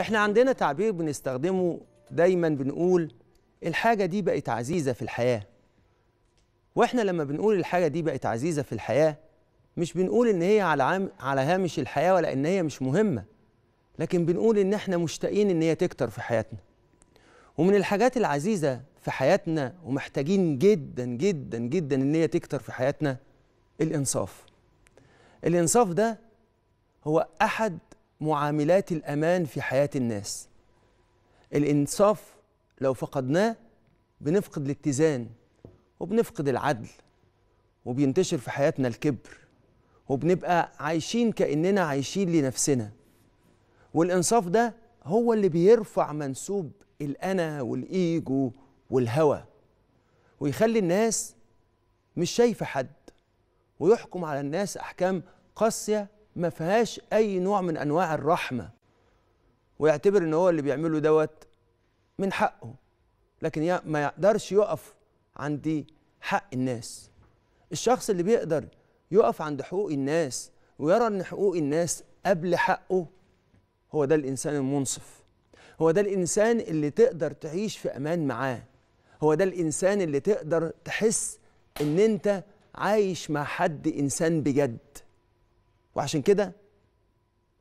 احنا عندنا تعبير بنستخدمه دايما بنقول الحاجة دي بقت عزيزة في الحياة واحنا لما بنقول الحاجة دي بقت عزيزة في الحياة مش بنقول ان هي على عام على هامش الحياة ولا ان هي مش مهمة لكن بنقول ان احنا مشتاقين ان هي تكتر في حياتنا ومن الحاجات العزيزة في حياتنا ومحتاجين جدا جدا جدا ان هي تكتر في حياتنا الانصاف الانصاف ده هو احد معاملات الأمان في حياة الناس الإنصاف لو فقدناه بنفقد الاتزان وبنفقد العدل وبينتشر في حياتنا الكبر وبنبقى عايشين كأننا عايشين لنفسنا والإنصاف ده هو اللي بيرفع منسوب الأنا والإيجو والهوى ويخلي الناس مش شايفة حد ويحكم على الناس أحكام قاسية ما فيهاش اي نوع من انواع الرحمه ويعتبر ان هو اللي بيعمله دوت من حقه لكن ما يقدرش يقف عند حق الناس الشخص اللي بيقدر يقف عند حقوق الناس ويرى ان حقوق الناس قبل حقه هو ده الانسان المنصف هو ده الانسان اللي تقدر تعيش في امان معاه هو ده الانسان اللي تقدر تحس ان انت عايش مع حد انسان بجد وعشان كده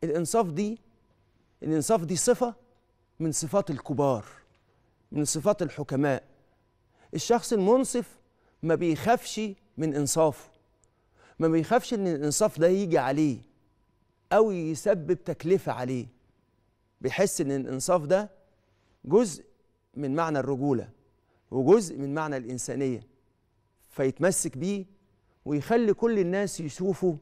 الانصاف دي الانصاف دي صفه من صفات الكبار من صفات الحكماء الشخص المنصف ما بيخافش من انصافه ما بيخافش ان الانصاف ده يجي عليه او يسبب تكلفه عليه بيحس ان الانصاف ده جزء من معنى الرجوله وجزء من معنى الانسانيه فيتمسك بيه ويخلي كل الناس يشوفوا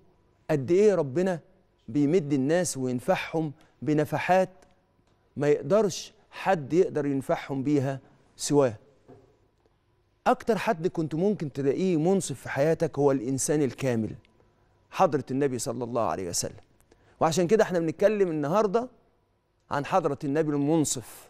قد ايه ربنا بيمد الناس وينفعهم بنفحات ما يقدرش حد يقدر ينفعهم بيها سواه اكتر حد كنت ممكن تلاقيه منصف في حياتك هو الانسان الكامل حضره النبي صلى الله عليه وسلم وعشان كده احنا بنتكلم النهارده عن حضره النبي المنصف